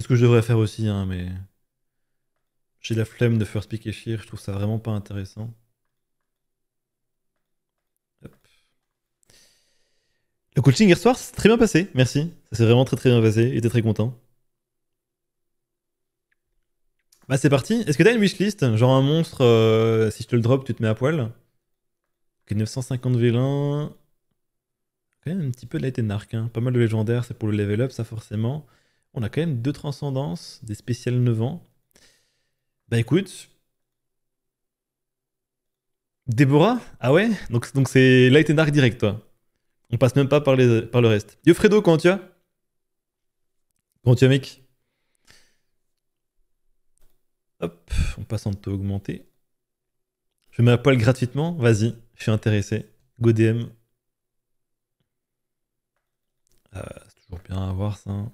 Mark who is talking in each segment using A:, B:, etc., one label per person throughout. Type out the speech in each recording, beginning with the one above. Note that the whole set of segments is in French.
A: C'est ce que je devrais faire aussi, hein, mais. J'ai la flemme de First Pick et je trouve ça vraiment pas intéressant. Le coaching hier soir, c'est très bien passé, merci. Ça s'est vraiment très très bien passé, j'étais très content. Bah c'est parti, est-ce que t'as une wishlist Genre un monstre, euh, si je te le drop, tu te mets à poil Ok, 950 vélins. Quand même un petit peu de light et narc, hein. pas mal de légendaires, c'est pour le level up ça forcément on a quand même deux transcendances, des spéciales 9 ans. Bah écoute. Déborah Ah ouais Donc donc c'est Light and Dark direct, toi. On passe même pas par, les, par le reste. Yo Fredo, comment tu as Comment tu as, mec Hop, on passe en taux augmenté. Je mets la poêle gratuitement, vas-y, je suis intéressé. Godem, Euh, ah, c'est toujours bien à voir ça. Hein.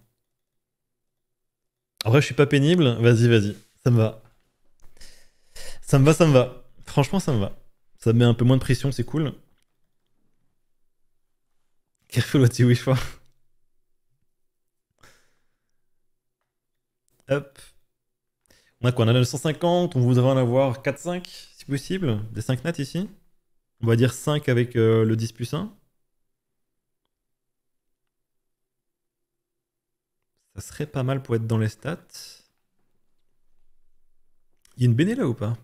A: En vrai, je suis pas pénible. Vas-y, vas-y. Ça me va. Ça me va, ça me va. Franchement, ça me va. Ça me met un peu moins de pression, c'est cool. Careful what you wish for. Hop. On a quoi On a 950, on voudrait en avoir 4-5, si possible. Des 5 nats ici. On va dire 5 avec euh, le 10 plus 1. Ça serait pas mal pour être dans les stats. Il y a une Béné là ou pas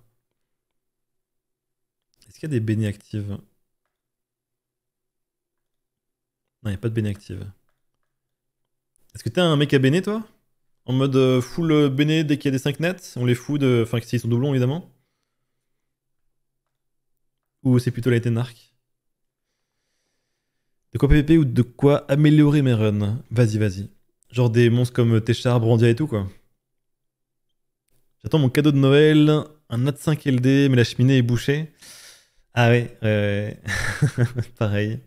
A: Est-ce qu'il y a des Béné actives Non, il n'y a pas de Béné active. Est-ce que t'as un mec à Béné toi En mode euh, full euh, Béné dès qu'il y a des 5 nets On les fout de. Enfin, s'ils sont doublons évidemment Ou c'est plutôt la Tenark De quoi PVP ou de quoi améliorer mes runs Vas-y, vas-y. Genre des monstres comme Téchar, Brandia et tout, quoi. J'attends mon cadeau de Noël, un AT5 LD, mais la cheminée est bouchée. Ah ouais, ouais, ouais. pareil.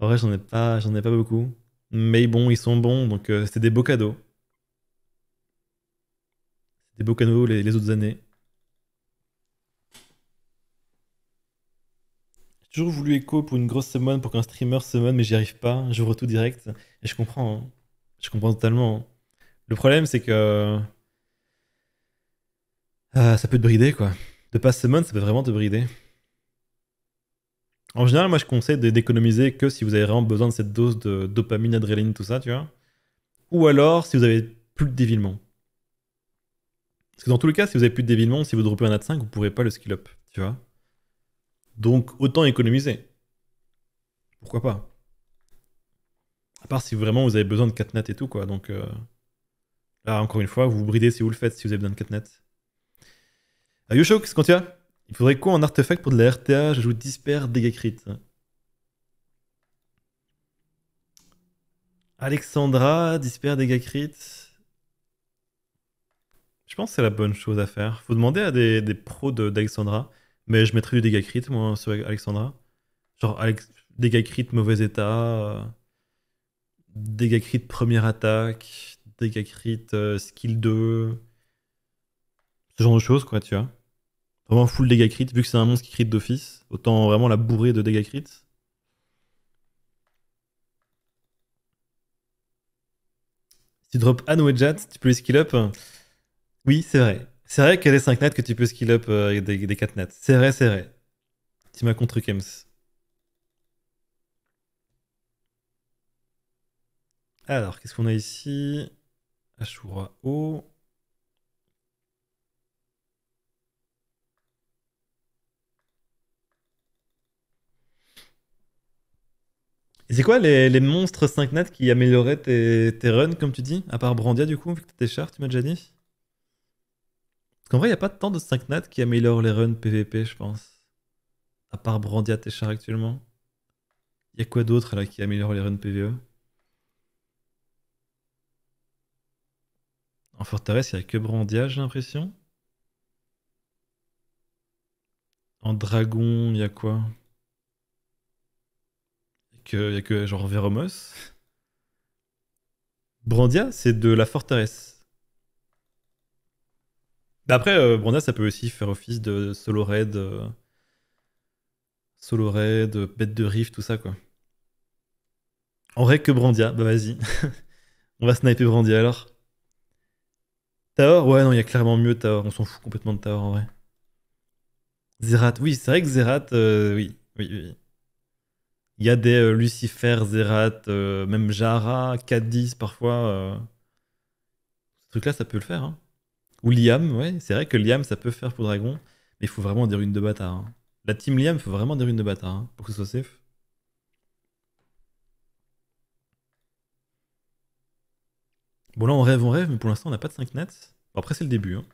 A: En vrai, j'en ai pas, ai pas beaucoup. Mais bon, ils sont bons, donc euh, c'était des beaux cadeaux. Des beaux cadeaux les, autres années. J'ai toujours voulu écho pour une grosse semaine, pour qu'un streamer semaine, mais j'y arrive pas. J'ouvre tout direct et je comprends. Hein. Je comprends totalement. Le problème, c'est que. Euh, ça peut te brider, quoi. De pas summon, ça peut vraiment te brider. En général, moi, je conseille d'économiser que si vous avez vraiment besoin de cette dose de dopamine, adrénaline, tout ça, tu vois. Ou alors, si vous avez plus de dévilement. Parce que dans tous les cas, si vous avez plus de dévilement, si vous droppez un at 5, vous pourrez pas le skill up, tu vois. Donc, autant économiser. Pourquoi pas à part si vraiment vous avez besoin de nets et tout, quoi. Donc euh, là, encore une fois, vous, vous bridez si vous le faites, si vous avez besoin de 4 Ah, Yusho, qu'est-ce qu'on tient Il faudrait quoi en artefact pour de la RTA J'ajoute disper, dégâts crit. Alexandra, dispers dégâts crit. Je pense que c'est la bonne chose à faire. Faut demander à des, pros d'Alexandra. mais je mettrai du dégâts crit, moi, sur Alexandra. Genre, Alex, dégâts crit, mauvais état. Euh, dégâts crit première attaque, dégâts crit euh, skill 2, ce genre de choses, quoi, tu vois. Vraiment full dégâts crit, vu que c'est un monstre qui crit d'office, autant vraiment la bourrée de dégâts crit. Si tu drop Anne tu peux les skill up Oui, c'est vrai. C'est vrai qu'il y a 5 nets que tu peux skill up euh, avec des, des 4 nets. C'est vrai, c'est vrai. Tu m'as contre Kems. Alors, qu'est-ce qu'on a ici Ashura O. c'est quoi les, monstres 5 nat qui amélioraient tes, runs, comme tu dis À part Brandia, du coup, vu que t'es char, tu m'as déjà dit Parce qu'en vrai, il n'y a pas tant de 5 nat qui améliorent les runs PvP, je pense. À part Brandia, tes char actuellement. Il y a quoi d'autre là qui améliore les runs PvE En forteresse, il n'y a que Brandia, j'ai l'impression. En dragon, il y a quoi Il n'y a, que genre Veromos. Brandia, c'est de la forteresse. Bah après, euh, Brandia, ça peut aussi faire office de solo raid. Euh, solo raid, euh, bête de riff, tout ça, quoi. En vrai, que Brandia, bah vas-y. On va sniper Brandia alors. Taor, ouais, non, il y a clairement mieux Taor. On s'en fout complètement de Taor en vrai. Zerat, oui, c'est vrai que Zerat, euh, oui, oui, oui. Il y a des euh, Lucifer, Zerat, euh, même Jara, Cadiz parfois. Ce truc-là, ça peut le faire. Hein. Ou Liam, ouais, c'est vrai que Liam, ça peut faire pour Dragon. Mais il faut vraiment des runes de bâtard. Hein. La team Liam, il faut vraiment des runes de bâtard hein, pour que ce soit safe. Bon, là, on rêve, on rêve, mais pour l'instant, on n'a pas de 5 nets. après, c'est le début. Hein.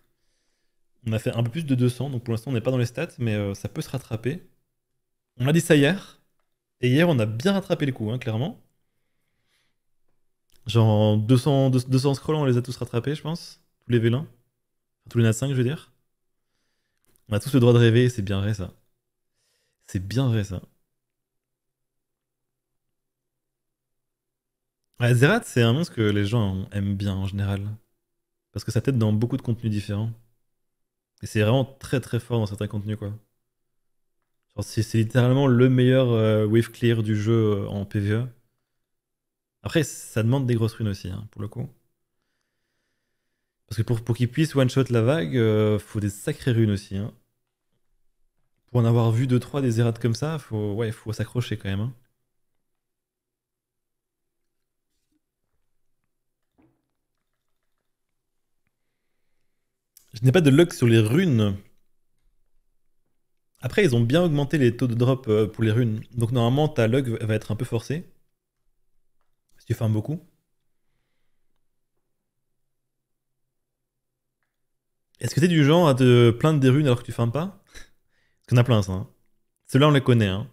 A: On a fait un peu plus de 200, donc pour l'instant, on n'est pas dans les stats, mais euh, ça peut se rattraper. On a dit ça hier, et hier, on a bien rattrapé les coups, hein, clairement. Genre 200, 200 on les a tous rattrapés, je pense. Tous les vélins. tous les nats 5, je veux dire. On a tous le droit de rêver, c'est bien vrai ça. C'est bien vrai ça. Zerat, c'est un monstre que les gens aiment bien en général. Parce que ça t'aide dans beaucoup de contenus différents. Et c'est vraiment très très fort dans certains contenus, quoi. c'est littéralement le meilleur euh, wave clear du jeu euh, en PvE. Après, ça demande des grosses runes aussi, hein, pour le coup. Parce que pour, qu'il puisse one-shot la vague, euh, faut des sacrées runes aussi. Hein. Pour en avoir vu 2-3 des Zerat comme ça, faut, ouais, faut s'accrocher quand même. Hein. Je n'ai pas de luck sur les runes. Après, ils ont bien augmenté les taux de drop euh, pour les runes. Donc normalement, ta luck va être un peu forcée. Si tu farmes beaucoup. Est-ce que t'es du genre à te plaindre des runes alors que tu farmes pas Parce qu'on a plein ça. Hein. là on les connaît. Hein.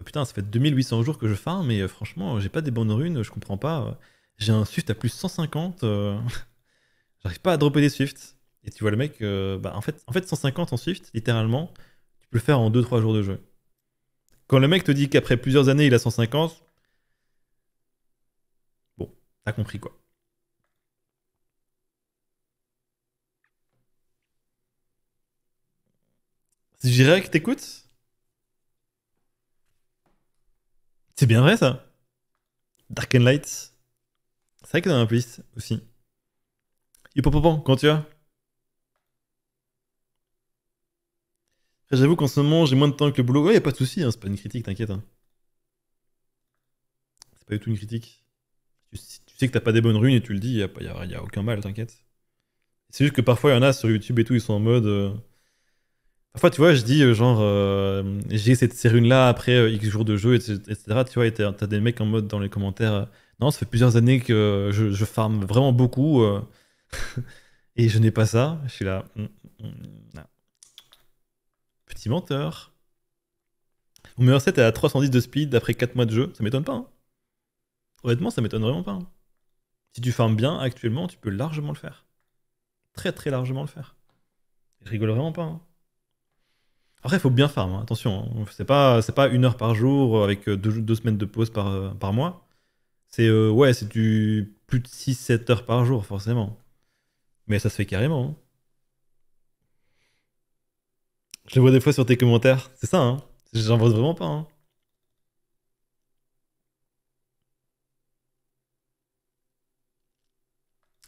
A: Euh, putain, ça fait 2800 jours que je farm, mais euh, franchement, j'ai pas des bonnes runes, je comprends pas. J'ai un Swift à plus 150. J'arrive pas à dropper des Swifts. Et tu vois le mec, euh, bah, en, fait, en fait 150 en Swift, littéralement, tu peux le faire en 2-3 jours de jeu. Quand le mec te dit qu'après plusieurs années il a 150, bon, t'as compris quoi. Je dirais que t'écoutes C'est bien vrai ça Dark and Light. C'est vrai que dans un plus, aussi. Hippopopon, quand tu as J'avoue qu'en ce moment, j'ai moins de temps que le boulot. Ouais, y a pas de souci, hein, c'est pas une critique, t'inquiète. Hein. C'est pas du tout une critique. Tu, sais que t'as pas des bonnes runes et tu le dis, y a, y a, aucun mal, t'inquiète. C'est juste que parfois, il y en a sur YouTube et tout, ils sont en mode. Euh, parfois, tu vois, je dis euh, genre, euh, j'ai cette série là après X jours de jeu, etc. Tu vois, et t'as des mecs en mode dans les commentaires, non, ça fait plusieurs années que je, je farm vraiment beaucoup et je n'ai pas ça. Je suis là, mm, mm, mm, menteur. Mon meilleur set est à 310 de speed après 4 mois de jeu, ça m'étonne pas. Hein. Honnêtement, ça m'étonne vraiment pas. Hein. Si tu farmes bien actuellement, tu peux largement le faire. Très très largement le faire. Je rigole vraiment pas. Hein. Après, il faut bien farmer. attention. C'est pas, c'est pas une heure par jour avec euh, deux, semaines de pause par, euh, par mois. C'est euh, ouais, c'est du plus de 6-7 heures par jour, forcément. Mais ça se fait carrément. Je le vois des fois sur tes commentaires. C'est ça, hein J'en vois vraiment pas, hein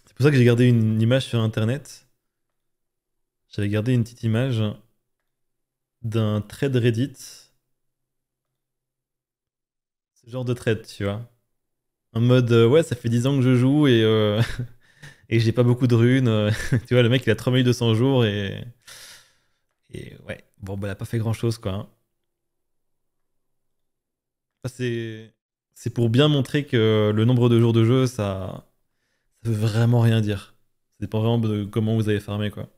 A: C'est pour ça que j'ai gardé une image sur internet. J'avais gardé une petite image d'un trade Reddit. Ce genre de trade, tu vois. En mode, euh, ouais, ça fait 10 ans que je joue et, euh, et j'ai pas beaucoup de runes. tu vois, le mec, il a 3200 jours et. Et ouais, bon, bah, elle a pas fait grand chose, quoi. Hein. C'est pour bien montrer que le nombre de jours de jeu, ça, ça veut vraiment rien dire. Ça dépend vraiment de comment vous avez farmé, quoi.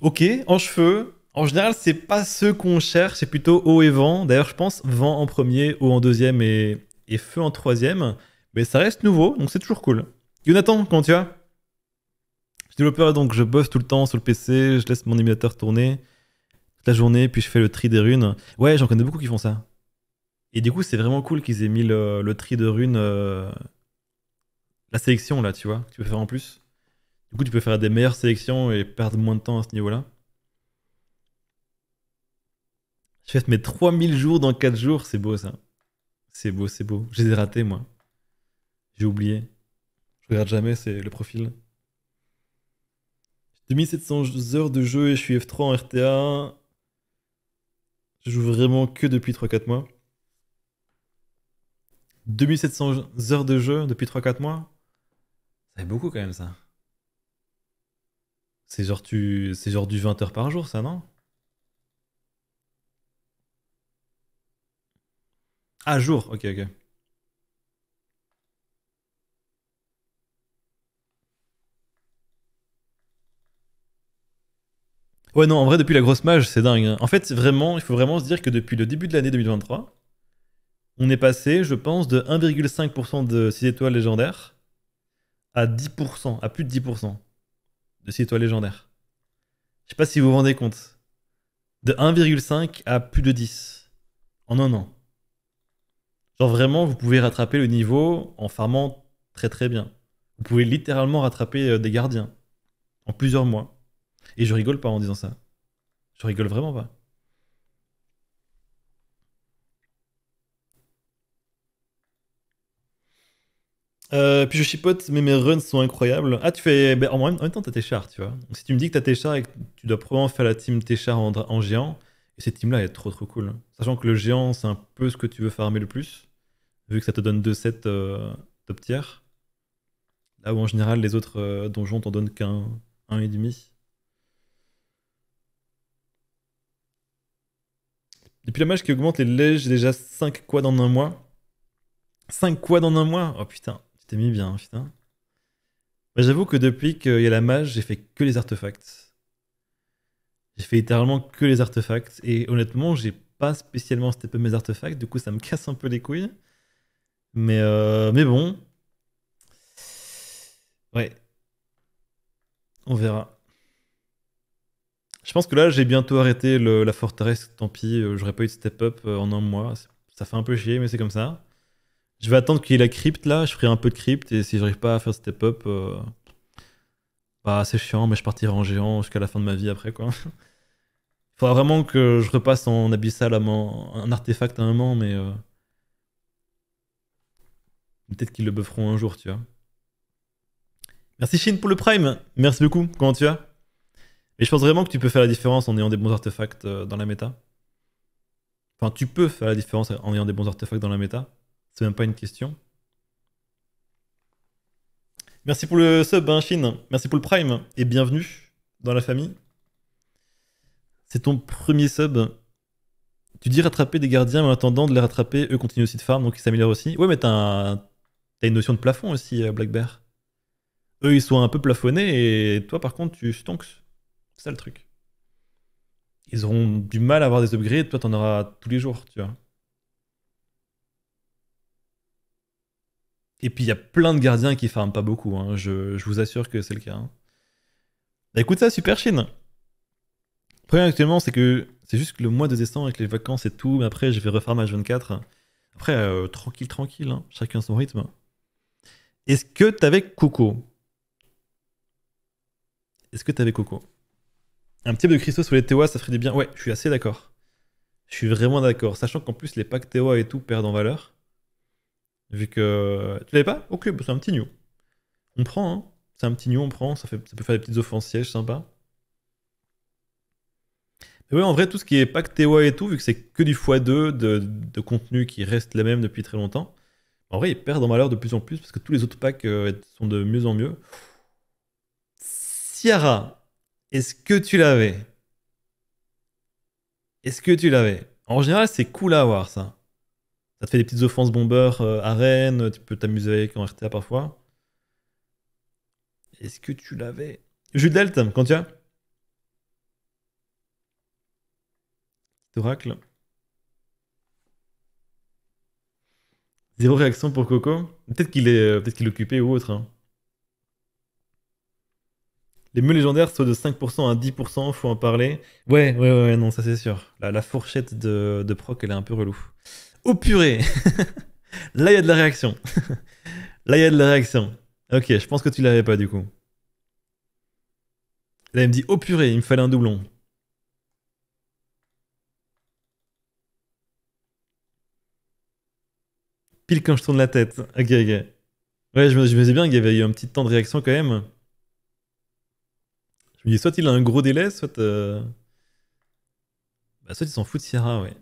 A: Ok, en cheveux. En général, c'est pas ce qu'on cherche, c'est plutôt eau et vent. D'ailleurs, je pense vent en premier, eau en deuxième et, et feu en troisième. Mais ça reste nouveau, donc c'est toujours cool. Jonathan, comment tu vas suis développeur, donc je bosse tout le temps sur le PC, je laisse mon émulateur tourner toute la journée, puis je fais le tri des runes. Ouais, j'en connais beaucoup qui font ça. Et du coup, c'est vraiment cool qu'ils aient mis le, tri de runes, euh, la sélection là, tu vois, tu peux faire en plus. Du coup, tu peux faire des meilleures sélections et perdre moins de temps à ce niveau-là. Je fais mes 3000 jours dans 4 jours, c'est beau ça. C'est beau, c'est beau. j'ai les ai moi. J'ai oublié. Je regarde jamais, c'est le profil. 2700 heures de jeu et je suis F3 en RTA. Je joue vraiment que depuis 3-4 mois. 2700 heures de jeu depuis 3-4 mois C'est beaucoup quand même ça. C'est genre, tu... genre du 20 heures par jour ça, non Ah, jour, ok, ok. Ouais, non, en vrai, depuis la grosse mage, c'est dingue. Hein. En fait, vraiment, il faut vraiment se dire que depuis le début de l'année 2023, on est passé, je pense, de 1,5% de 6 étoiles légendaires à 10%, à plus de 10% de 6 étoiles légendaires. Je sais pas si vous vous rendez compte. De 1,5 à plus de 10 en un an. Genre vraiment, vous pouvez rattraper le niveau en farmant très très bien. Vous pouvez littéralement rattraper euh, des gardiens en plusieurs mois. Et je rigole pas en disant ça. Je rigole vraiment pas. Euh, puis je chipote, mais mes runs sont incroyables. Ah, tu fais. Ben, en, même, temps, t'as tes chars, tu vois. si tu me dis que t'as tes chars et que tu dois probablement faire la team tes chars en, géant, et cette team-là est trop trop cool. Hein. Sachant que le géant, c'est un peu ce que tu veux farmer le plus, vu que ça te donne 2 7 euh, top tiers. Là où en général, les autres euh, donjons t'en donnent qu'un et demi. Depuis la mage qui augmente les lèges, déjà 5 quads dans un mois. 5 quads dans un mois Oh putain, tu t'es mis bien, putain. Bah, j'avoue que depuis qu'il y a la mage, j'ai fait que les artefacts. J'ai fait littéralement que les artefacts. Et honnêtement, j'ai pas spécialement step mes artefacts, du coup ça me casse un peu les couilles. Mais, euh, mais bon. Ouais. On verra. Je pense que là, j'ai bientôt arrêté la forteresse. Tant pis, euh, j'aurais pas eu de step-up euh, en un mois. Ça fait un peu chier, mais c'est comme ça. Je vais attendre qu'il y ait la crypte là. Je ferai un peu de crypte. Et si j'arrive pas à faire step-up, euh, bah, c'est chiant, mais je partirai en géant jusqu'à la fin de ma vie après, quoi. Il faudra vraiment que je repasse en abyssal un artefact à un moment, mais. Peut-être qu'ils le bufferont un jour, tu vois. Merci Shin pour le Prime. Merci beaucoup. Comment tu vas et je pense vraiment que tu peux faire la différence en ayant des bons artefacts euh, dans la méta. Enfin, tu peux faire la différence en ayant des bons artefacts dans la méta. C'est même pas une question. Merci pour le sub, hein, Shin. Merci pour le prime. Et bienvenue dans la famille. C'est ton premier sub. Tu dis rattraper des gardiens, mais en attendant de les rattraper, eux continuent aussi de farm, donc ils s'améliorent aussi. Ouais, mais t'as une notion de plafond aussi, euh, Black Bear. Eux, ils sont un peu plafonnés, et toi, par contre, tu stonks. C'est ça le truc. Ils auront du mal à avoir des upgrades, toi t'en auras tous les jours, tu vois. Et puis il y a plein de gardiens qui farment pas beaucoup, hein. je, vous assure que c'est le cas. Hein. Bah, écoute ça, Super Chine. Le problème actuellement, c'est que c'est juste le mois de décembre avec les vacances et tout, mais après je vais refarmer à 24. Après, euh, tranquille, tranquille, hein. chacun son rythme. Est-ce que t'avais Coco Est-ce que t'avais Coco un petit peu de cristaux sur les TOA, ça ferait du bien. Ouais, je suis assez d'accord. Je suis vraiment d'accord. Sachant qu'en plus, les packs TOA et tout perdent en valeur. Vu que. Tu l'avais pas Ok, bah, c'est un petit new. On prend, hein. C'est un petit new, on prend. Ça, peut faire des petites offenses sièges sympa. Mais ouais, en vrai, tout ce qui est pack TOA et tout, vu que c'est que du x2 de, contenu qui reste le même depuis très longtemps, en vrai, ils perdent en valeur de plus en plus parce que tous les autres packs euh, sont de mieux en mieux. Ciara, est-ce que tu l'avais Est-ce que tu l'avais En général, c'est cool à avoir ça. Ça te fait des petites offenses bombeurs euh, à Rennes, tu peux t'amuser avec en RTA parfois. Est-ce que tu l'avais Jules Delta, quand tu as Oracle. Zéro réaction pour Coco. Peut-être qu'il est, euh, peut-être qu'il est occupé ou autre. Hein. Les mieux légendaires, sont de 5% à 10%, faut en parler. Ouais, ouais, ouais, non, ça c'est sûr. La, fourchette de, proc, elle est un peu relou. Oh purée Là, il y a de la réaction. Là, il y a de la réaction. Ok, je pense que tu l'avais pas du coup. Là, il me dit, oh purée, il me fallait un doublon. Pile quand je tourne la tête. Ok, ok. Ouais, je me, je me disais bien qu'il y avait eu un petit temps de réaction quand même soit il a un gros délai, soit. Euh, bah, soit il s'en fout de Sierra, ouais.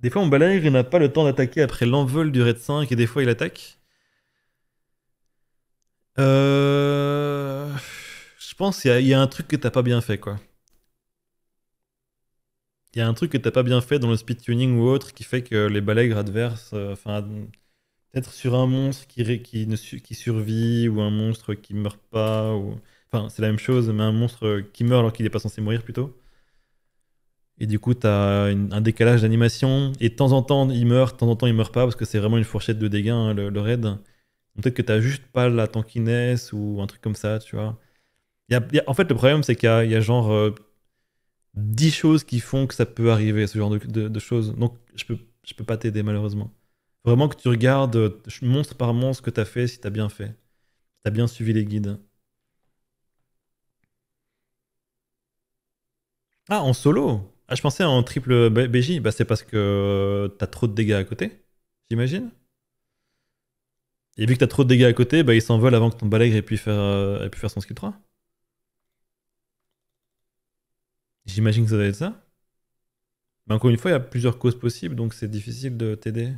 A: Des fois, on balègre, il n'a pas le temps d'attaquer après l'envol du raid 5 et des fois, il attaque. Euh, je pense qu'il y, a un truc que t'as pas bien fait, quoi. Il y a un truc que t'as pas bien fait dans le speed tuning ou autre qui fait que les balègres adverses, euh, enfin, peut-être sur un monstre qui, survit ou un monstre qui meurt pas. Ou... Enfin, c'est la même chose, mais un monstre qui meurt alors qu'il n'est pas censé mourir plutôt. Et du coup, tu as un décalage d'animation. Et de temps en temps, il meurt, de temps en temps, il meurt pas parce que c'est vraiment une fourchette de dégâts, hein, le, raid. Peut-être que tu juste pas la tankiness ou un truc comme ça, tu vois. en fait, le problème, c'est qu'il y, a genre 10 euh, choses qui font que ça peut arriver, ce genre de, de choses. Donc, je peux, je peux pas t'aider malheureusement. Vraiment que tu regardes monstre par monstre ce que tu as fait, si tu as bien fait. Si tu as bien suivi les guides. Ah, en solo Ah, je pensais en triple BJ. Bah, c'est parce que tu as trop de dégâts à côté, j'imagine. Et vu que tu as trop de dégâts à côté, bah, ils s'envolent avant que ton balègue ait pu faire, euh, ait faire son skill 3. J'imagine que ça doit être ça. Mais encore une fois, il y a plusieurs causes possibles, donc c'est difficile de t'aider.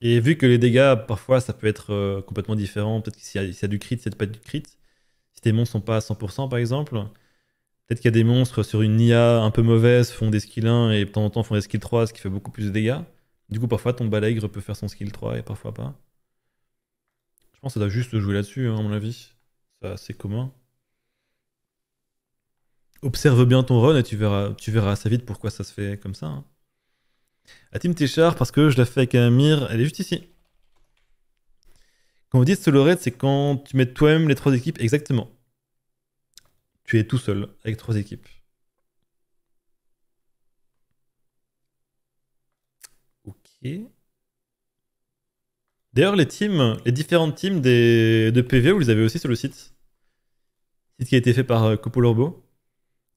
A: Et vu que les dégâts, parfois, ça peut être euh, complètement différent. Peut-être que s'il y, a du crit, c'est pas du crit. Si tes monstres sont pas à 100%, par exemple, peut-être qu'il y a des monstres sur une IA un peu mauvaise, font des skills 1 et de temps en temps font des skills 3, ce qui fait beaucoup plus de dégâts. Du coup, parfois, ton balègre peut faire son skill 3 et parfois pas. Je pense que ça doit juste jouer là-dessus, hein, à mon avis. C'est assez commun. Observe bien ton run et tu verras, tu verras assez vite pourquoi ça se fait comme ça. Hein. La team Tichard, parce que je la fais avec Amir, elle est juste ici. Quand vous dites solo raid, c'est quand tu mets toi-même les trois équipes exactement. Tu es tout seul avec trois équipes. Ok. D'ailleurs, les teams, les différentes teams de PV, vous les avez aussi sur le site. Site qui a été fait par euh, Copolorbo,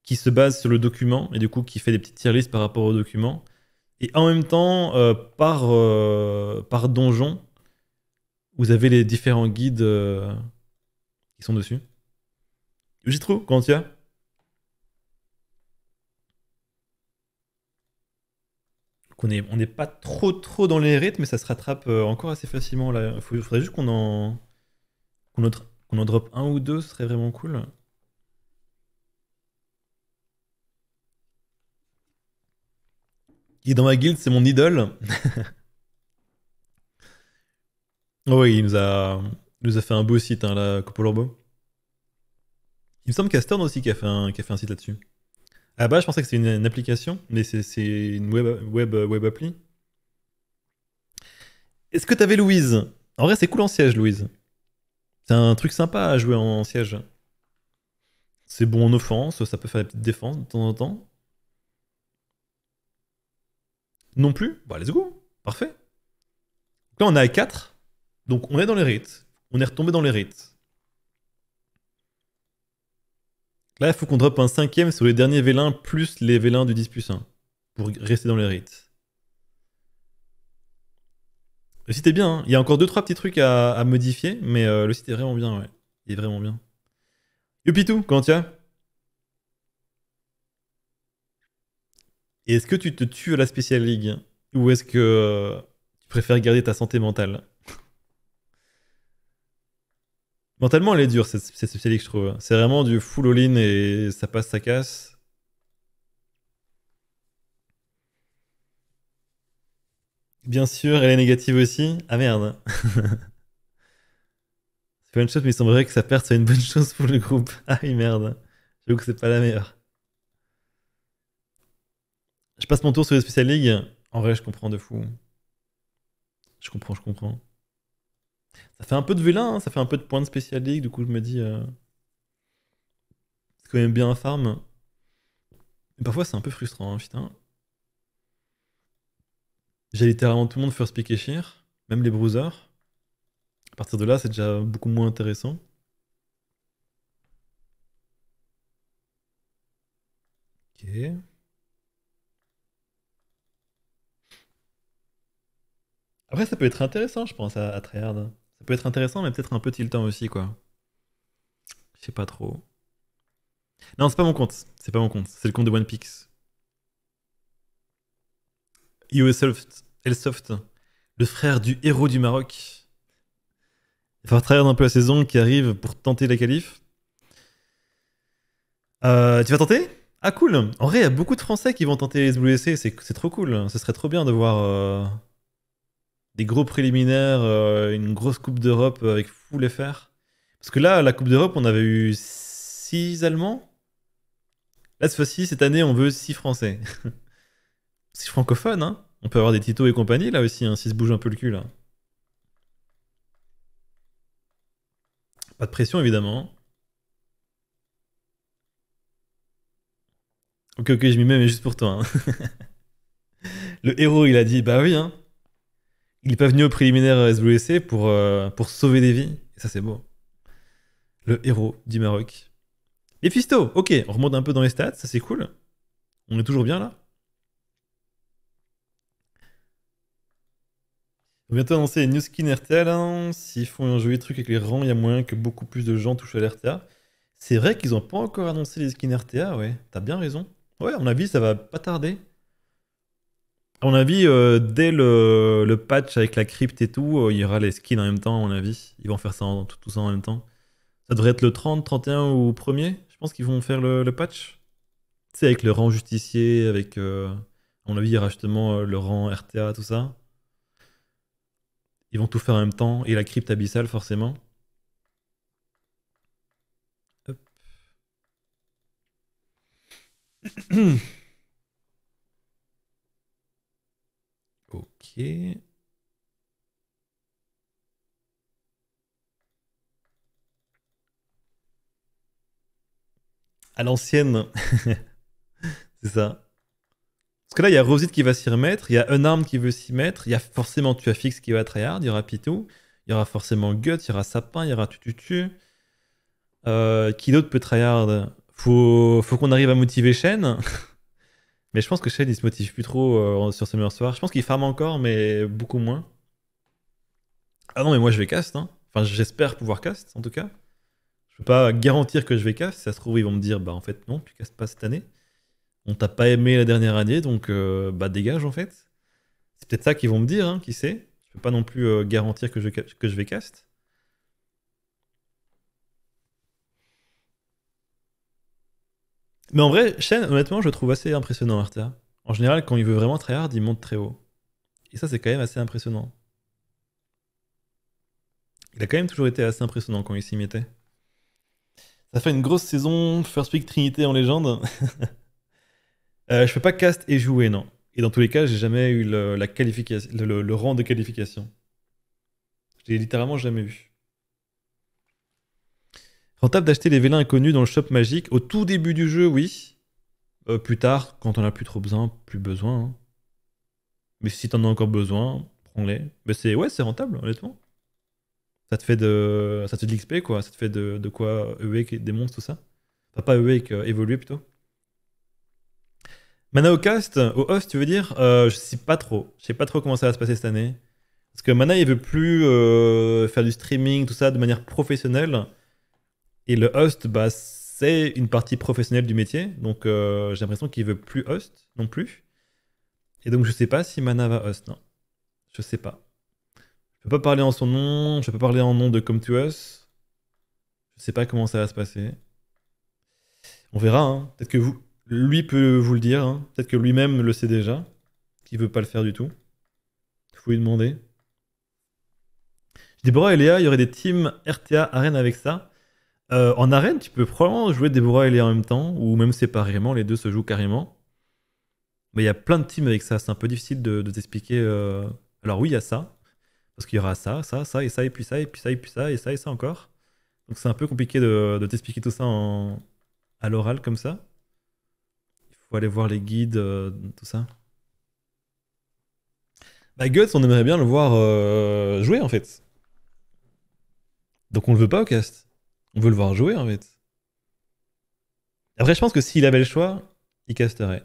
A: qui se base sur le document et du coup qui fait des petites tier par rapport au document. Et en même temps, euh, par, euh, par donjon, vous avez les différents guides euh, qui sont dessus. J'y trouve, quand tu as... On n'est pas trop trop dans les rythmes, mais ça se rattrape encore assez facilement. Là. Il faudrait juste qu'on en, qu'on en drop un ou deux, ce serait vraiment cool. qui dans ma guild, c'est mon idole. oh oui, il nous a, nous a fait un beau site, hein, la Copolorbo. Il me semble qu'Astern aussi qui a fait un, un site là-dessus. Ah bah, je pensais que c'était une, application, mais c'est une web, web, web appli. Est-ce que t'avais Louise En vrai, c'est cool en siège, Louise. C'est un truc sympa à jouer en, siège. C'est bon en offense, ça peut faire des petites défenses de temps en temps. Non plus Bah, let's go. Parfait. Là, on a 4. Donc, on est dans les rites. On est retombé dans les rites. Là, il faut qu'on drop un cinquième sur les derniers vélins plus les vélins du 10 plus 1 pour rester dans les rites. Le site est bien, hein. il y a encore 2-3 petits trucs à, modifier, mais euh, le site est vraiment bien, ouais. Il est vraiment bien. Yopitou, comment tu Et est-ce que tu te tues à la Special League ou est-ce que euh, tu préfères garder ta santé mentale Mentalement, elle est dure, cette, cette Special League, je trouve. C'est vraiment du full all-in et ça passe, ça casse. Bien sûr, elle est négative aussi. Ah merde. c'est pas une chose, mais il semblerait que sa perte soit une bonne chose pour le groupe. Ah oui, merde. J'avoue que c'est pas la meilleure. Je passe mon tour sur les Special League. En vrai, je comprends de fou. Je comprends, je comprends. Ça fait un peu de vélin, hein. ça fait un peu de points de Special League. Du coup, je me dis. Euh, c'est quand même bien un farm. Mais parfois, c'est un peu frustrant, hein, putain. J'ai littéralement tout le monde first pick et share, même les bruisers. À partir de là, c'est déjà beaucoup moins intéressant. Ok. Après, ça peut être intéressant, je pense, à, à hein. Ça peut être intéressant, mais peut-être un peu tiltant aussi, quoi. Je sais pas trop. Non, c'est pas mon compte. C'est pas mon compte. C'est le compte de OnePix. Elsoft, Elsoft, le frère du héros du Maroc. Il va falloir un peu la saison qui arrive pour tenter la qualif. Euh, tu vas tenter Ah cool En vrai, il y a beaucoup de Français qui vont tenter les WC, c'est trop cool. Ce serait trop bien de voir... Euh, des gros préliminaires, euh, une grosse Coupe d'Europe euh, avec les faire. Parce que là, la Coupe d'Europe, on avait eu 6 Allemands. Là, cette fois-ci, cette année, on veut 6 Français. 6 francophones, hein. On peut avoir des Tito et compagnie là aussi, hein, si se bouge un peu le cul là. Pas de pression évidemment. Ok, ok, je m'y mets, mais juste pour toi. Hein. le héros, il a dit Bah oui, hein. Il n'est pas venu au préliminaire euh, SWC pour, euh, pour sauver des vies. Et ça, c'est beau. Le héros du Maroc. Et ok, on remonte un peu dans les stats, ça c'est cool. On est toujours bien là. On va bientôt annoncer les new skins RTA S'ils font un joli truc avec les rangs, il y a moyen que beaucoup plus de gens touchent à l'RTA. C'est vrai qu'ils n'ont pas encore annoncé les skins RTA, ouais. T'as bien raison. Ouais, à mon avis, ça va pas tarder. On mon avis, euh, dès le, patch avec la crypte et tout, euh, il y aura les skins en même temps, On mon avis. Ils vont faire ça tout, ça en même temps. Ça devrait être le 30, 31 ou 1er, je pense qu'ils vont faire le, patch. C'est avec le rang justicier, avec. on euh, mon avis, il y aura justement le rang RTA, tout ça. Ils vont tout faire en même temps. Et la crypte abyssale, forcément. Hop. Ok. À l'ancienne. C'est ça. Parce que là, il y a Rosite qui va s'y remettre, il y a arme qui veut s'y mettre, il y a forcément Tuafix qui va tryhard, il y aura Pitou, il y aura forcément Gut, il y aura Sapin, il y aura Tututu. Euh, qui d'autre peut tryhard faut, faut qu'on arrive à motiver Shen. Mais je pense que Shade, il se motive plus trop euh, sur ce meilleur Soir. Je pense qu'il farme encore, mais beaucoup moins. Ah non, mais moi je vais cast. Hein. Enfin, j'espère pouvoir cast, en tout cas. Je peux pas garantir que je vais cast. ça se trouve, ils vont me dire, bah en fait, non, tu castes pas cette année. On t'a pas aimé la dernière année, donc euh, bah dégage, en fait. C'est peut-être ça qu'ils vont me dire, hein, qui sait. Je peux pas non plus euh, garantir que je, que je vais cast. Mais en vrai, Shen, honnêtement, je trouve assez impressionnant, Arthur. En général, quand il veut vraiment très hard, il monte très haut. Et ça, c'est quand même assez impressionnant. Il a quand même toujours été assez impressionnant quand il s'y mettait. Ça fait une grosse saison, First Pick Trinité en légende. Euh, je je fais pas cast et jouer, non. Et dans tous les cas, j'ai jamais eu le, la qualification, le, rang de qualification. Je l'ai littéralement jamais eu. Rentable d'acheter les vélins inconnus dans le shop magique au tout début du jeu, oui. Euh, plus tard, quand on a plus trop besoin, plus besoin. Hein. Mais si t'en as encore besoin, prends-les. Mais c'est ouais, c'est rentable, honnêtement. Ça te fait de, ça l'XP, quoi. Ça te fait de, quoi Awake des monstres, tout ça. Enfin, pas Awake, évoluer plutôt. Mana au cast, au host, tu veux dire euh, Je sais pas trop. Je sais pas trop comment ça va se passer cette année. Parce que Mana, il veut plus euh, faire du streaming, tout ça, de manière professionnelle. Et le host, bah, c'est une partie professionnelle du métier. Donc euh, j'ai l'impression qu'il veut plus host non plus. Et donc je sais pas si Mana va host, non. Je sais pas. Je peux pas parler en son nom, je peux pas parler en nom de Come to Us. Je sais pas comment ça va se passer. On verra, hein. peut-être que vous, lui peut vous le dire, hein. peut-être que lui-même le sait déjà, qu'il veut pas le faire du tout. faut lui demander. Déborah et Léa, il y aurait des teams RTA Arena avec ça. Euh, en arène, tu peux probablement jouer des Deborah et Léa en même temps, ou même séparément, les deux se jouent carrément. Mais il y a plein de teams avec ça, c'est un peu difficile de, t'expliquer. Euh. Alors oui, il y a ça, parce qu'il y aura ça, ça, ça, et ça, et puis ça, et puis ça, et puis ça, et ça, et ça encore. Donc c'est un peu compliqué de, t'expliquer tout ça à l'oral comme ça. Il faut aller voir les guides, euh, tout ça. Bah Guts, on aimerait bien le voir jouer en fait. Donc on le veut pas au cast. On veut le voir jouer en fait. Après, je pense que s'il avait le choix, il casterait.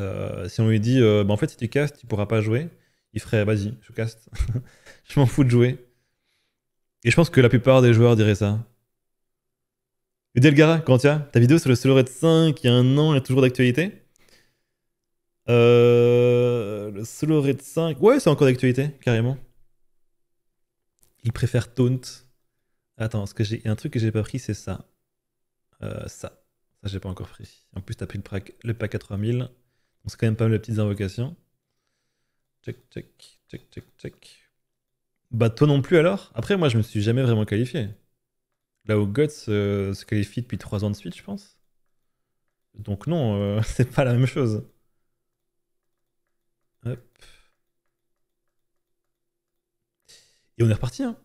A: Euh, si on lui dit, euh, bah, en fait, si tu castes, tu pourras pas jouer, il ferait, vas-y, je caste. je m'en fous de jouer. Et je pense que la plupart des joueurs diraient ça. Et Delgara, quand tu ta vidéo sur le solo Red 5 il y a un an, est toujours d'actualité. Euh, le solo Red 5, ouais, c'est encore d'actualité, carrément. Il préfère Taunt. Attends, ce que j'ai, un truc que j'ai pas pris, c'est ça. Euh, ça. Ça, j'ai pas encore pris. En plus, t'as pris le, pack, le pack à 3000. Donc, c'est quand même pas mal petites invocations. Check, check, check, check, check. Bah, toi non plus alors Après, moi, je me suis jamais vraiment qualifié. Là où Guts euh, se qualifie depuis 3 ans de suite, je pense. Donc, non, euh, c'est pas la même chose. Hop. Et on est reparti, hein.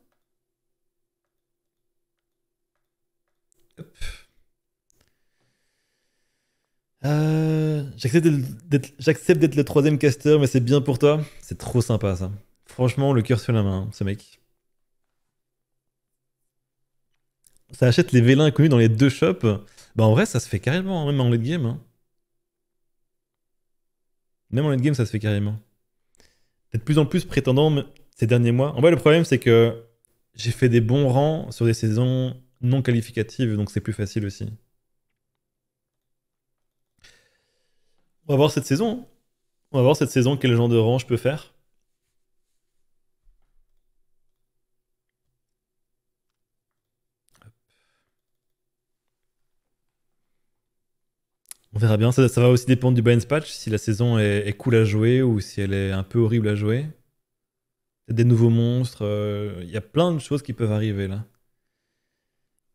A: Euh, j'accepte d'être le troisième caster, mais c'est bien pour toi. C'est trop sympa ça. Franchement, le cœur sur la main, hein, ce mec. Ça achète les vélins inconnus dans les deux shops. Bah en vrai, ça se fait carrément, hein, même en late game. Hein. Même en late game, ça se fait carrément. d'être de plus en plus prétendant ces derniers mois. En vrai, le problème, c'est que j'ai fait des bons rangs sur des saisons non qualificatives, donc c'est plus facile aussi. On va voir cette saison. Hein. On va voir cette saison quel genre de range peut faire. On verra bien. Ça, ça, va aussi dépendre du balance patch, si la saison est, cool à jouer ou si elle est un peu horrible à jouer. Des nouveaux monstres. Euh, il y a plein de choses qui peuvent arriver là.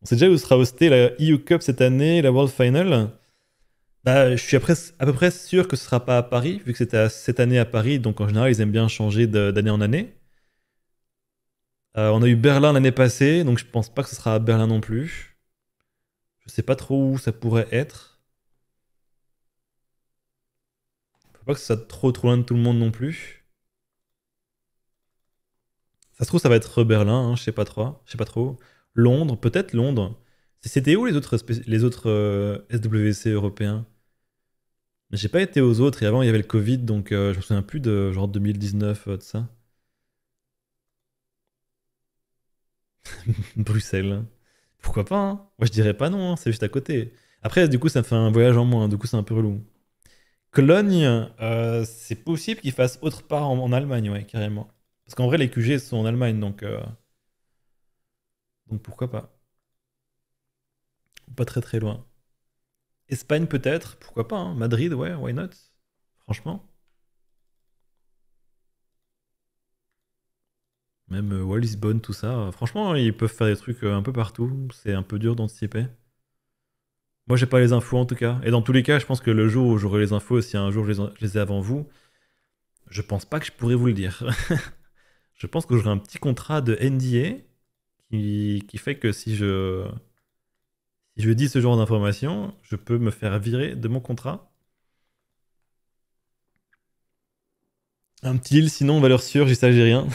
A: On sait déjà où sera hosté la EU Cup cette année, la World Final. Bah, je suis à, à, peu près sûr que ce sera pas à Paris, vu que c'était cette année à Paris, donc en général, ils aiment bien changer d'année en année. Euh, on a eu Berlin l'année passée, donc je pense pas que ce sera à Berlin non plus. Je sais pas trop où ça pourrait être. Faut pas que ce soit trop trop loin de tout le monde non plus. Ça se trouve, ça va être Berlin, hein, je sais pas trop. Je sais pas trop. Londres, peut-être Londres. C'était où les autres, SWC euh, européens J'ai pas été aux autres et avant il y avait le Covid donc euh, je me souviens plus de genre 2019, tout euh, ça. Bruxelles. Hein. Pourquoi pas hein Moi je dirais pas non, hein, c'est juste à côté. Après du coup ça me fait un voyage en moins, du coup c'est un peu relou. Cologne, c'est possible qu'ils fassent autre part en, Allemagne, ouais, carrément. Parce qu'en vrai les QG sont en Allemagne donc. Donc pourquoi pas. Pas très très loin. Espagne peut-être, pourquoi pas. Hein. Madrid, ouais, why not Franchement. Même euh, tout ça. franchement, ils peuvent faire des trucs euh, un peu partout. C'est un peu dur d'anticiper. Moi, j'ai pas les infos en tout cas. Et dans tous les cas, je pense que le jour où j'aurai les infos, si un jour je les, les, ai avant vous, je pense pas que je pourrais vous le dire. je pense que j'aurai un petit contrat de NDA qui, qui fait que si je si je dis ce genre d'information, je peux me faire virer de mon contrat. Un petit île, sinon, valeur sûre, j'y sais rien.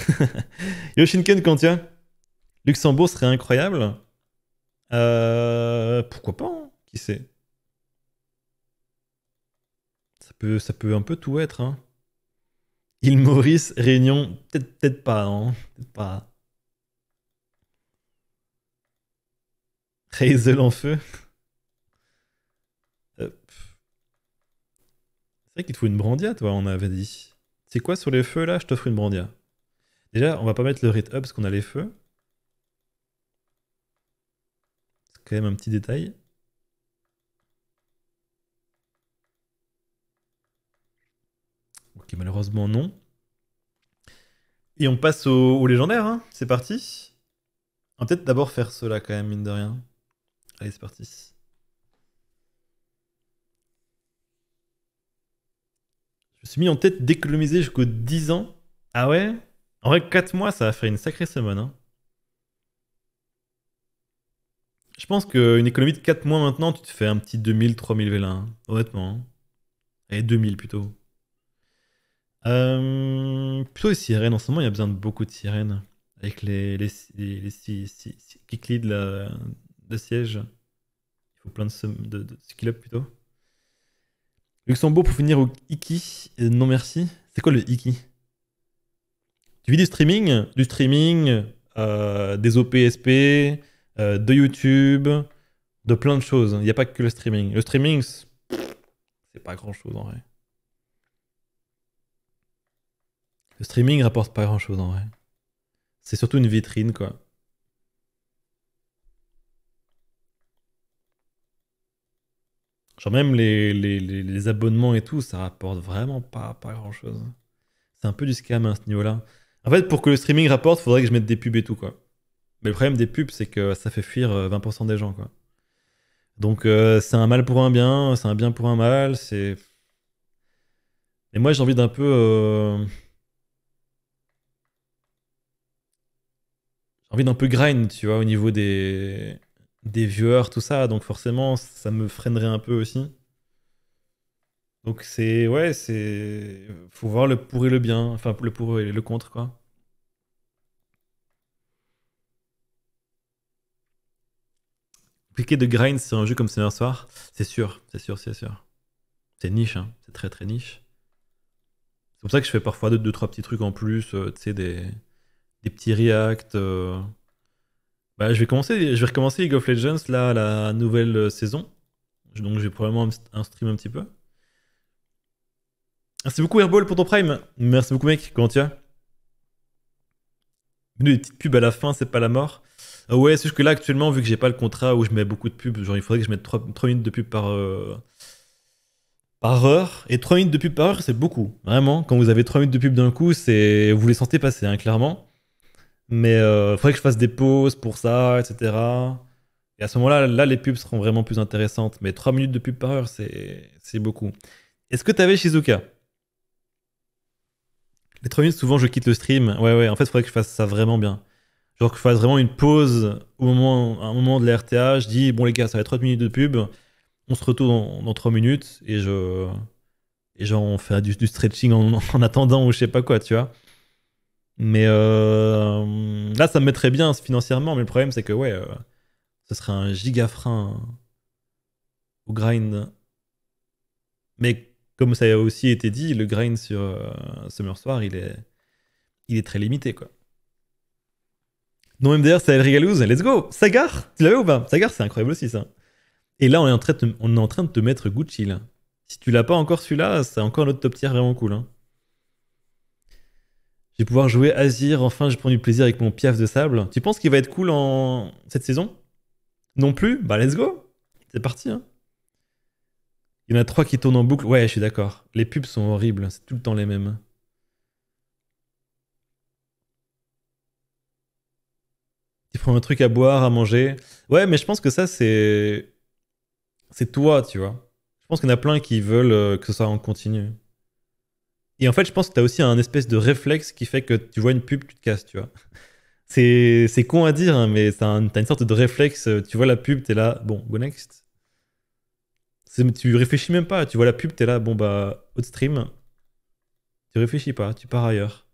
A: Yoshinken as Luxembourg serait incroyable. Euh, pourquoi pas hein, Qui sait ça peut, ça peut un peu tout être. Hein. Île Maurice, Réunion, peut-être peut pas. Hein pas. très en feu. Euh, c'est vrai qu'il te faut une brandia, toi, on avait dit. C'est quoi sur les feux là Je t'offre une brandia. Déjà, on va pas mettre le rate up parce qu'on a les feux. C'est quand même un petit détail. Ok, malheureusement non. Et on passe au, au légendaire, hein c'est parti. On va peut-être d'abord faire cela quand même, mine de rien. Allez, c'est parti. Je me suis mis en tête d'économiser jusqu'aux 10 ans. Ah ouais En vrai, 4 mois, ça va faire une sacrée semaine. Je pense qu'une économie de 4 mois maintenant, tu te fais un petit 2000, 3000 v honnêtement. Et 2000 plutôt. plutôt les sirènes. En ce moment, il y a besoin de beaucoup de sirènes. Avec les, les, les, les, les, les, les, de sièges. Il faut plein de, de, de skill up plutôt. Luxembourg pour finir au Iki. Euh, non merci. C'est quoi le Iki Tu vis du streaming Du streaming, euh, des OPSP, euh, de YouTube, de plein de choses. Il n'y a pas que le streaming. Le streaming, c'est pas grand chose en vrai. Le streaming rapporte pas grand chose en vrai. C'est surtout une vitrine quoi. Genre même les, abonnements et tout, ça rapporte vraiment pas, grand-chose. C'est un peu du scam à ce niveau-là. En fait, pour que le streaming rapporte, faudrait que je mette des pubs et tout, quoi. Mais le problème des pubs, c'est que ça fait fuir 20% euh, des gens, quoi. Donc euh, c'est un mal pour un bien, c'est un bien pour un mal, c'est... Et moi j'ai envie d'un peu... Euh, j'ai envie d'un peu grind, tu vois, au niveau des des viewers, tout ça. Donc forcément, ça me freinerait un peu aussi. Donc c'est ouais, c'est faut voir le pour et le bien, enfin le pour et le contre quoi. Compliqué de grind c'est un jeu comme ce Soir, c'est sûr, c'est sûr, c'est sûr. C'est niche, hein. c'est très très niche. C'est pour ça que je fais parfois deux, deux trois petits trucs en plus, euh, tu sais des, petits reacts. Euh, bah, je vais commencer, je vais recommencer League of Legends là, la nouvelle euh, saison. Donc, je vais probablement un stream un petit peu. Merci beaucoup Airball pour ton prime. Merci beaucoup mec, comment tu vas petites pubs à la fin, c'est pas la mort. Ah ouais, c'est juste que là actuellement, vu que j'ai pas le contrat où je mets beaucoup de pubs, genre il faudrait que je mette 3, minutes de pub par, euh, par heure. Et 3 minutes de pub par heure, c'est beaucoup. Vraiment, quand vous avez 3 minutes de pub d'un coup, c'est vous les sentez passer, hein, clairement. Mais il euh, faudrait que je fasse des pauses pour ça, etc. Et à ce moment-là, là, les pubs seront vraiment plus intéressantes. Mais 3 minutes de pub par heure, c'est beaucoup. Est-ce que tu avais Shizuka Les 3 minutes, souvent, je quitte le stream. Ouais, ouais, en fait, il faudrait que je fasse ça vraiment bien. Genre que je fasse vraiment une pause au moment, un moment de la RTA. Je dis, bon, les gars, ça va être 3 minutes de pub. On se retrouve dans, 3 minutes et je. Et genre, on fait du, stretching en, en, attendant ou je sais pas quoi, tu vois. Mais euh, là, ça me mettrait bien financièrement, mais le problème, c'est que ouais, euh, ce serait un giga frein au grind. Mais comme ça a aussi été dit, le grind sur euh, Summer Soir, il est, il est très limité, quoi. Non d'ailleurs, c'est El let's go Sagar Tu l'avais ou pas Sagar, c'est incroyable aussi, ça. Et là, on est en train de, on est en train de te mettre Gucci, là. Si tu l'as pas encore celui-là, c'est encore notre top tier vraiment cool, hein. Je vais pouvoir jouer Azir, enfin je prends du plaisir avec mon piaf de sable. Tu penses qu'il va être cool en cette saison Non plus Bah let's go C'est parti hein. Il y en a trois qui tournent en boucle. Ouais, je suis d'accord. Les pubs sont horribles, c'est tout le temps les mêmes. Tu prends un truc à boire, à manger. Ouais, mais je pense que ça, c'est. C'est toi, tu vois. Je pense qu'il y en a plein qui veulent euh, que ce soit en continu. Et en fait, je pense que tu as aussi un espèce de réflexe qui fait que tu vois une pub, tu te casses, tu vois. C'est con à dire, hein, mais tu as, une sorte de réflexe. Euh, tu vois la pub, tu es là, bon, go next. Tu réfléchis même pas. Tu vois la pub, tu es là, bon, bah, autre stream. Tu réfléchis pas, tu pars ailleurs.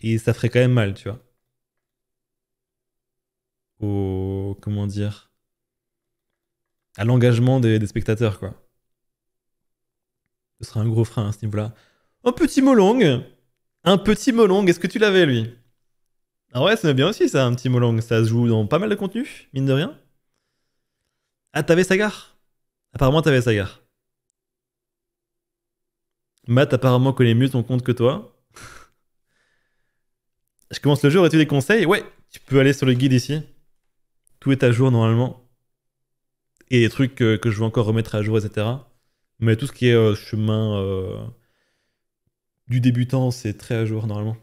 A: Et ça ferait quand même mal, tu vois. Au. Comment dire À l'engagement des, des spectateurs, quoi ce serait un gros frein à ce niveau-là. Un petit molong. Un petit molong. Est-ce que tu l'avais, lui Ah ouais, c'est bien aussi, ça, un petit molong. Ça se joue dans pas mal de contenu, mine de rien. Ah, t'avais Sagar Apparemment, t'avais Sagar. Matt apparemment connaît mieux ton compte que toi. Je commence le jeu, aurais-tu des conseils Ouais, tu peux aller sur le guide ici. Tout est à jour normalement. Et les trucs que, je veux encore remettre à jour, etc. Mais tout ce qui est euh, chemin, euh, du débutant, c'est très à jour normalement.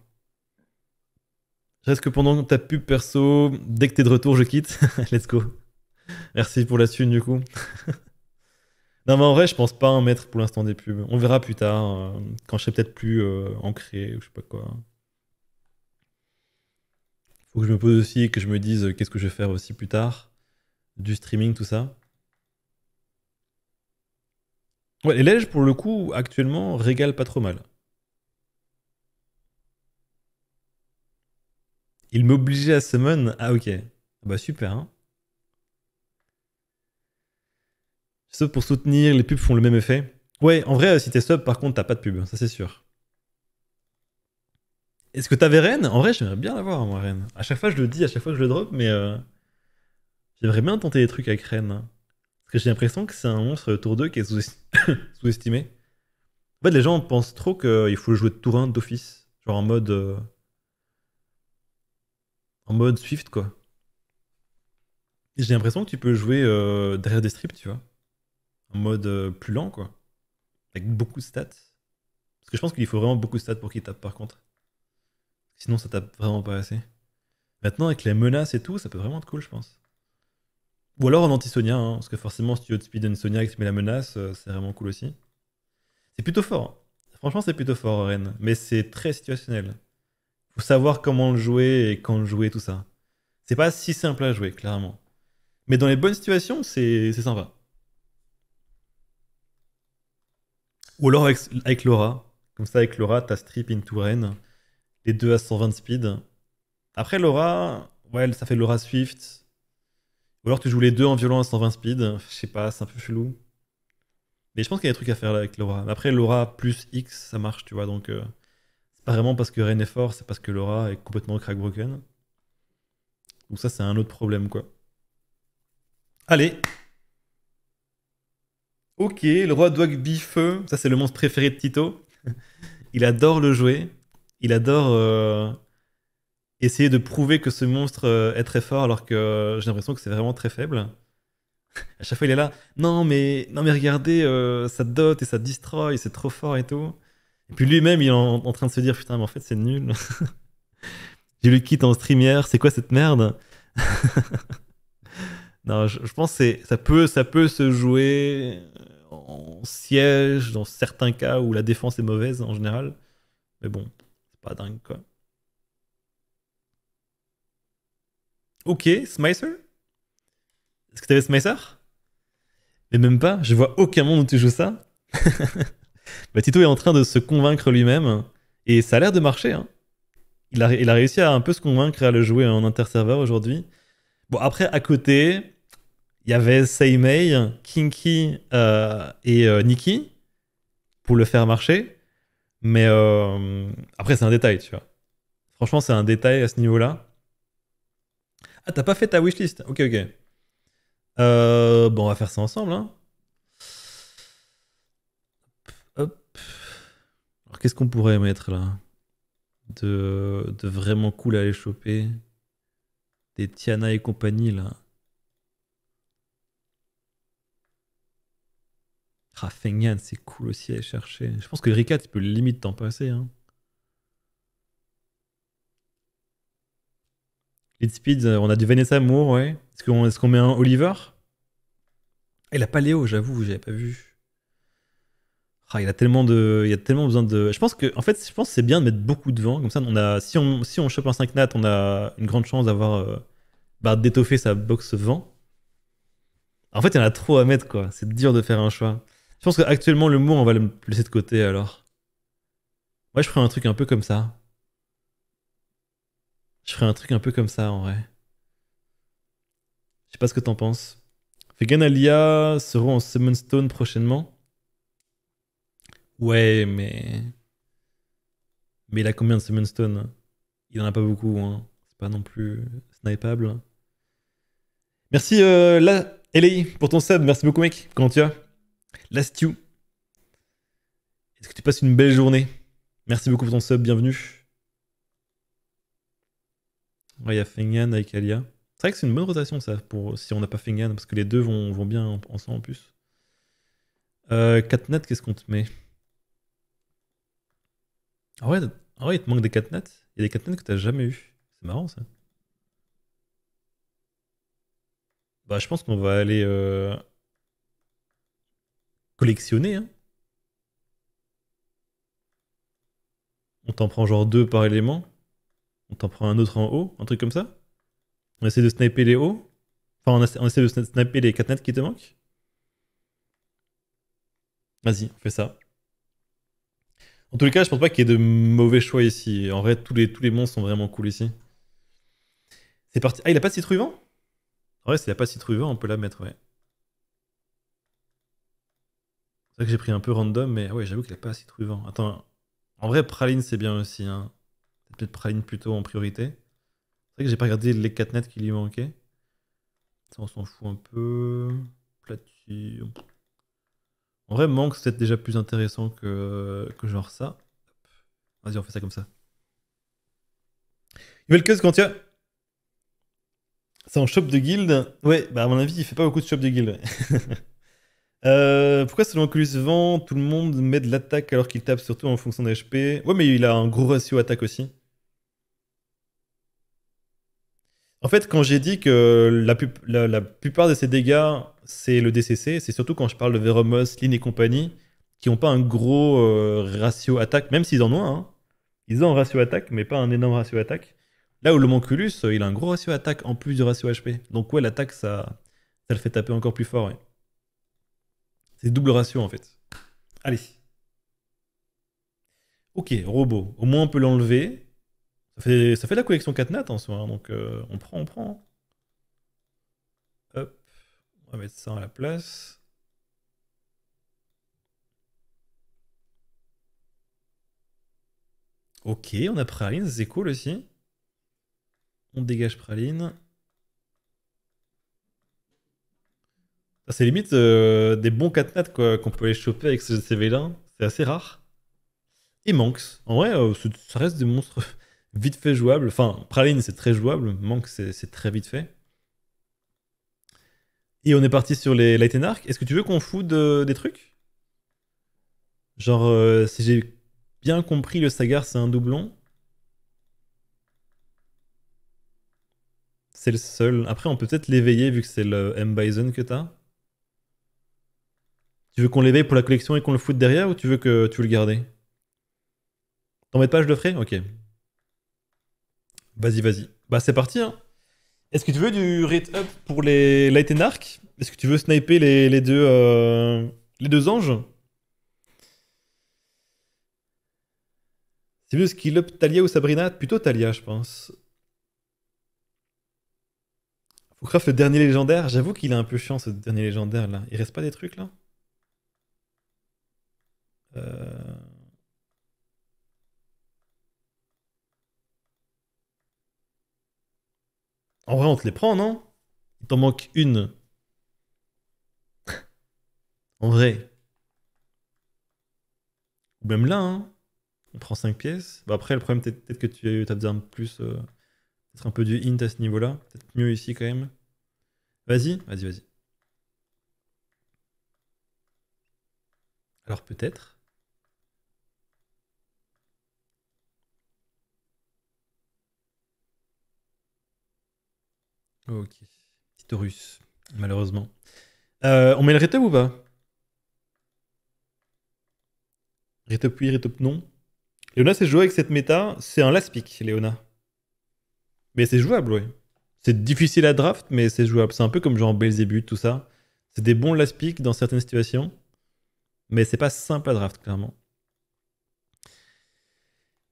A: Reste que pendant ta pub perso, dès que t'es de retour, je quitte. Let's go. Merci pour la suite du coup. non mais en vrai, je pense pas en mettre pour l'instant des pubs. On verra plus tard, euh, quand je serai peut-être plus euh, ancré ou je sais pas quoi. Faut que je me pose aussi et que je me dise euh, qu'est-ce que je vais faire aussi plus tard. Du streaming, tout ça. Ouais, les lèges, pour le coup, actuellement, régalent pas trop mal. Il m'obligeait à summon Ah, ok. Ah bah, super. Hein Sub pour soutenir, les pubs font le même effet. Ouais, en vrai, si t'es sub, par contre, t'as pas de pub, hein, ça c'est sûr. Est-ce que t'avais Rennes En vrai, j'aimerais bien l'avoir, moi, Rennes. À chaque fois, je le dis, à chaque fois que je le drop, mais euh, j'aimerais bien tenter des trucs avec Rennes. Hein. Parce que j'ai l'impression que c'est un monstre tour 2 qui est sous-estimé. en fait, les gens pensent trop qu'il faut le jouer de tour 1 d'office. Genre en mode. Euh, mode Swift, quoi. J'ai l'impression que tu peux jouer euh, derrière des strips, tu vois. En mode euh, plus lent, quoi. Avec beaucoup de stats. Parce que je pense qu'il faut vraiment beaucoup de stats pour qu'il tape, par contre. Sinon, ça tape vraiment pas assez. Maintenant, avec les menaces et tout, ça peut vraiment être cool, je pense. Ou alors en anti-Sonia, hein, parce que forcément, si tu speed une Sonia et que tu la menace, euh, c'est vraiment cool aussi. C'est plutôt fort. Franchement, c'est plutôt fort, Ren, Mais c'est très situationnel faut savoir comment le jouer et quand le jouer, tout ça. C'est pas si simple à jouer, clairement. Mais dans les bonnes situations, c'est sympa. Ou alors avec, Laura. Comme ça, avec Laura, t'as Strip in Rain. Les deux à 120 speed. Après, Laura, ouais, ça fait Laura Swift. Ou alors tu joues les deux en violon à 120 speed. Je sais pas, c'est un peu chelou. Mais je pense qu'il y a des trucs à faire avec Laura. Après, Laura plus X, ça marche, tu vois. Donc, euh, pas vraiment parce que Ren est fort, c'est parce que Laura est complètement crackbroken. Donc ça, c'est un autre problème, quoi. Allez Ok, le roi Dwagby Feu, ça c'est le monstre préféré de Tito. il adore le jouer, il adore euh, essayer de prouver que ce monstre euh, est très fort alors que j'ai l'impression que c'est vraiment très faible. à chaque fois il est là, non mais, non mais regardez, ça euh, dote et ça destroy, c'est trop fort et tout. Et puis lui-même, il est en, train de se dire Putain, mais en fait, c'est nul. J'ai le quitte en streamer, c'est quoi cette merde Non, je, pense que ça peut, ça peut se jouer en siège dans certains cas où la défense est mauvaise en général. Mais bon, c'est pas dingue quoi. Ok, Smicer Est-ce que t'avais Smicer Mais même pas, je vois aucun monde où tu joues ça. bah, Tito est en train de se convaincre lui-même. Et ça a l'air de marcher. Hein. Il, a, réussi à un peu se convaincre à le jouer en interserveur aujourd'hui. Bon, après, à côté, il y avait Seimei, Kinky euh, et euh, Nikki pour le faire marcher. Mais euh, après, c'est un détail, tu vois. Franchement, c'est un détail à ce niveau-là. Ah, t'as pas fait ta wishlist Ok, ok. bon, on va faire ça ensemble. Hein. Alors qu'est-ce qu'on pourrait mettre là de, vraiment cool à aller choper Des Tiana et compagnie là. Rafengan ah, c'est cool aussi à aller chercher. Je pense que Rika, tu peux limite t'en passer. Hein. Lead Speed, euh, on a du Vanessa Moore, ouais. Est-ce qu'on est qu'on met un Oliver Et eh, la Paléo, j'avoue, j'avais pas vu. Ah, il a tellement de, il a tellement besoin de. Je pense que, en fait, je pense c'est bien de mettre beaucoup de vent. Comme ça, on a, si on, si on chope un 5 nat, on a une grande chance d'avoir, euh, bah, d'étoffer sa box vent. En fait, il y en a trop à mettre, quoi. C'est dur de faire un choix. Je pense qu'actuellement, le mot, on va le laisser de côté, alors. Moi, je ferais un truc un peu comme ça. Je ferais un truc un peu comme ça, en vrai. Je sais pas ce que t'en penses. Fegan Alia seront en Summon Stone prochainement. Ouais, mais. Mais il a combien de Summon hein Il en a pas beaucoup, hein. C'est pas non plus snipable. Merci, euh, la pour ton sub. Merci beaucoup, mec. Comment tu vas Last you. Est-ce que tu passes une belle journée Merci beaucoup pour ton sub. Bienvenue. Ouais, il y a Fengan avec Alia. C'est vrai que c'est une bonne rotation, ça, pour, si on n'a pas Fengan, parce que les deux vont, bien ensemble en plus. Euh, qu'est-ce qu'on te met ah, ah ouais, il te manque des catnets. Il y a des nettes que t'as jamais eu. C'est marrant ça. Bah, je pense qu'on va aller euh, collectionner. Hein. On t'en prend genre deux par élément. On t'en prend un autre en haut, un truc comme ça. On essaie de sniper les hauts. Enfin, on, essaie de sniper les 4 nets qui te manquent. Vas-y, on fait ça. En tous les cas, je pense pas qu'il y ait de mauvais choix ici. En vrai, tous les, monstres sont vraiment cool ici. C'est parti. Ah, il a pas de citruvant vrai, s'il a pas de citruvant, on peut la mettre, ouais. C'est vrai que j'ai pris un peu random, mais ouais, j'avoue qu'il a pas de citruvant. Attends, en vrai, praline, c'est bien aussi. Hein. Peut-être praline plutôt en priorité. C'est vrai que j'ai pas regardé les 4 nets qui lui manquaient. Ça, on s'en fout un peu. Platine. En vrai, manque, c'est peut-être déjà plus intéressant que, que genre ça. Vas-y, on fait ça comme ça. Qu'est-ce quand tu C'est en shop de guild Ouais, bah à mon avis, il fait pas beaucoup de shop de guild. euh, pourquoi selon Oculus Vent, tout le monde met de l'attaque alors qu'il tape surtout en fonction d'HP Ouais, mais il a un gros ratio attaque aussi. En fait, quand j'ai dit que la, plupart de ces dégâts, c'est le DCC, c'est surtout quand je parle de Veromos, Lynn et compagnie, qui n'ont pas un gros euh, ratio attaque, même s'ils en ont un. Ils ont un ratio attaque, mais pas un énorme ratio attaque. Là où le Monculus, euh, il a un gros ratio attaque en plus du ratio HP. Donc ouais, l'attaque, ça, ça le fait taper encore plus fort. C'est double ratio en fait. Allez. Ok, robot. Au moins on peut l'enlever. Ça fait, ça la collection 4 nattes en soi, moment, donc euh, on prend, on prend. Hop, on va mettre ça à la place. Ok, on a Praline, c'est cool aussi. On dégage Praline. C'est limite euh, des bons 4 nattes qu'on peut aller choper avec ces CV C'est assez rare. Et Manx. En vrai, euh, ça reste des monstres vite fait jouable. Enfin, Praline, c'est très jouable. Manque, c'est très vite fait. Et on est parti sur les Light and Arc. Est-ce que tu veux qu'on fout euh, des trucs Genre, euh, si j'ai bien compris, le Sagar, c'est un doublon. C'est le seul. Après, on peut peut-être l'éveiller vu que c'est le M. Bison que t'as. Tu veux qu'on l'éveille pour la collection et qu'on le foute derrière ou tu veux que tu veux le garder T'embêtes pas, je le ferai Ok, Vas-y, vas-y. Bah, c'est parti. Hein. Est-ce que tu veux du rate up pour les Light and Arc Est-ce que tu veux sniper les, deux, euh, les deux anges C'est mieux skill up Talia ou Sabrina Plutôt Talia, je pense. Faut le dernier légendaire. J'avoue qu'il est un peu chiant ce dernier légendaire là. Il reste pas des trucs là euh... En vrai, on te les prend, non Il t'en manque une. en vrai. Ou même là, hein. On prend 5 pièces. Bah après, le problème, peut-être que tu as besoin de plus. peut un peu du hint à ce niveau-là. Peut-être mieux ici quand même. Vas-y, vas-y, vas-y. Alors peut-être. Ok. Petite russe, malheureusement. Euh, on met le retop ou pas Retop oui, top non. Léona, c'est joué avec cette méta. C'est un last pick, Léona. Mais c'est jouable, oui. C'est difficile à draft, mais c'est jouable. C'est un peu comme genre Belzébuth, tout ça. C'est des bons last dans certaines situations. Mais c'est pas simple à draft, clairement.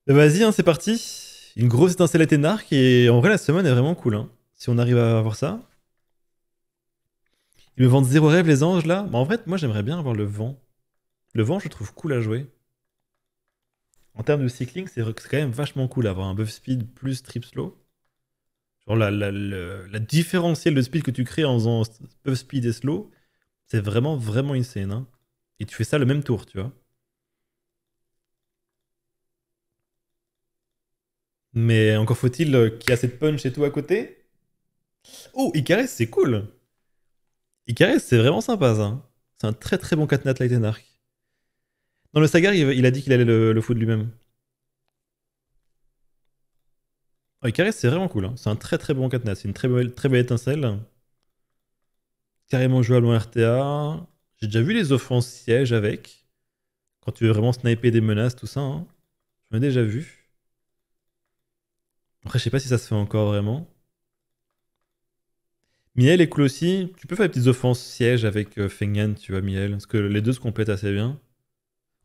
A: Bah, vas-y, hein, c'est parti. Une grosse étincelle à qui et en vrai la semaine est vraiment cool. Hein. Si on arrive à avoir ça. Ils me vendent zéro rêve, les anges, là. Mais bah, en fait, moi, j'aimerais bien avoir le vent. Le vent, je trouve cool à jouer. En termes de cycling, c'est quand même vachement cool d'avoir un buff speed plus trip slow. Genre la, la, la, différentielle de speed que tu crées en faisant buff speed et slow, c'est vraiment, vraiment une scène. Hein. Et tu fais ça le même tour, tu vois. Mais encore faut-il euh, qu'il y assez cette punch et tout à côté. Oh, Icarus, c'est cool Icarus, c'est vraiment sympa, ça. C'est un très très bon Katnat Light and Arc. Dans le Sagar, il a dit qu'il allait le, le foutre lui-même. Oh, Icarus, c'est vraiment cool. Hein. C'est un très très bon Katnat. C'est une très belle, très belle étincelle. Carrément jouable en RTA. J'ai déjà vu les offenses sièges avec. Quand tu veux vraiment sniper des menaces, tout ça. Hein. J'en ai déjà vu. Après, je sais pas si ça se fait encore vraiment. Miel et aussi. tu peux faire des petites offenses siège avec euh, Fengen, tu vois, Miel, parce que les deux se complètent assez bien.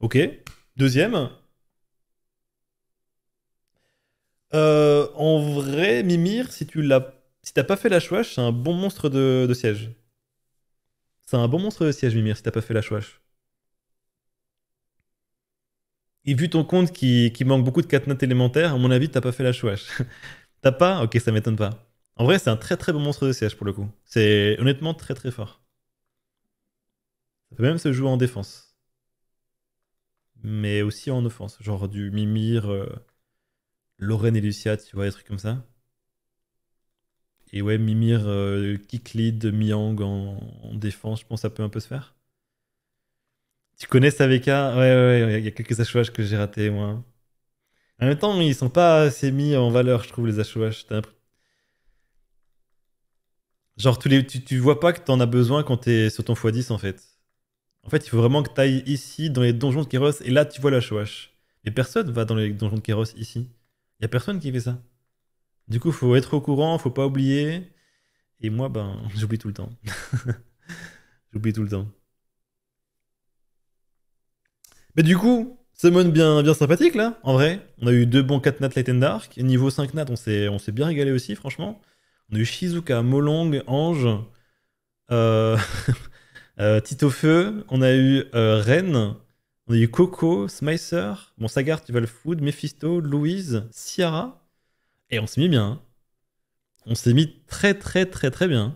A: Ok. Deuxième. Euh, en vrai, Mimir, si tu l'as, si t'as pas fait la chouache, c'est un bon monstre de, siège. C'est un bon monstre de siège, Mimir, si t'as pas fait la chouache. Et vu ton compte qui, qui manque beaucoup de 4 notes élémentaires, à mon avis, t'as pas fait la chouache. t'as pas Ok, ça m'étonne pas. En vrai, c'est un très très bon monstre de CH pour le coup. C'est honnêtement très très fort. Ça peut même se jouer en défense. Mais aussi en offense. Genre du Mimir, euh, Lorraine et Lucia, tu vois, des trucs comme ça. Et ouais, Mimir, euh, Kiklid, Miang en, défense, je pense que ça peut un peu se faire. Tu connais Saveka Ouais, ouais, il y a quelques achouages que j'ai ratés, moi. En même temps, ils sont pas assez mis en valeur, je trouve, les achouages. T'as Genre, tous les, tu, vois pas que t'en as besoin quand t'es sur ton x10 en fait. En fait, il faut vraiment que t'ailles ici dans les donjons de Keros et là tu vois la chouache. Mais personne va dans les donjons de Keros ici. Y a personne qui fait ça. Du coup, faut être au courant, faut pas oublier. Et moi, ben, j'oublie tout le temps. j'oublie tout le temps. Mais du coup, Summon bien, bien sympathique là, en vrai. On a eu deux bons 4 nats Light and Dark. Et niveau 5 nats, on s'est bien régalé aussi, franchement. On a eu Shizuka, Molong, Ange, euh, euh, Tito Feu, on a eu euh, Ren, on a eu Coco, Smicer, bon, Sagar, tu vas le food, Mephisto, Louise, Ciara. Et on s'est mis bien. Hein. On s'est mis très très très très bien.